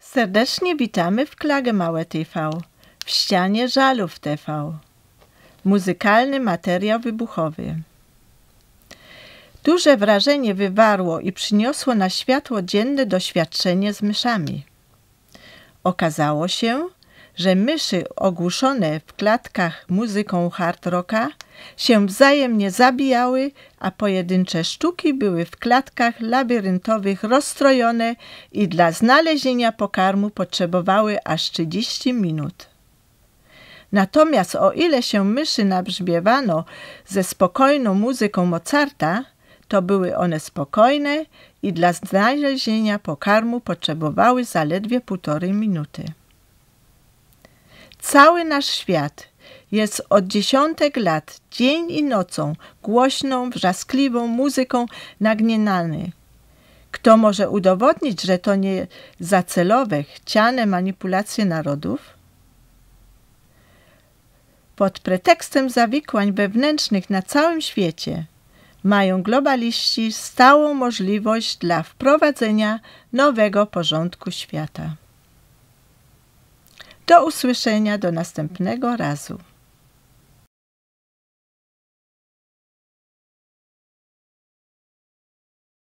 Serdecznie witamy w Klage Małe TV, w ścianie Żalów TV. Muzykalny materiał wybuchowy. Duże wrażenie wywarło i przyniosło na światło dzienne doświadczenie z myszami. Okazało się, że myszy ogłuszone w klatkach muzyką hard rocka – się wzajemnie zabijały, a pojedyncze sztuki były w klatkach labiryntowych rozstrojone i dla znalezienia pokarmu potrzebowały aż 30 minut. Natomiast o ile się myszy nabrzmiewano ze spokojną muzyką Mozarta, to były one spokojne i dla znalezienia pokarmu potrzebowały zaledwie półtorej minuty. Cały nasz świat – jest od dziesiątek lat dzień i nocą głośną, wrzaskliwą muzyką nagnienany. Kto może udowodnić, że to nie zacelowe, chciane manipulacje narodów? Pod pretekstem zawikłań wewnętrznych na całym świecie mają globaliści stałą możliwość dla wprowadzenia nowego porządku świata. Do usłyszenia do następnego razu.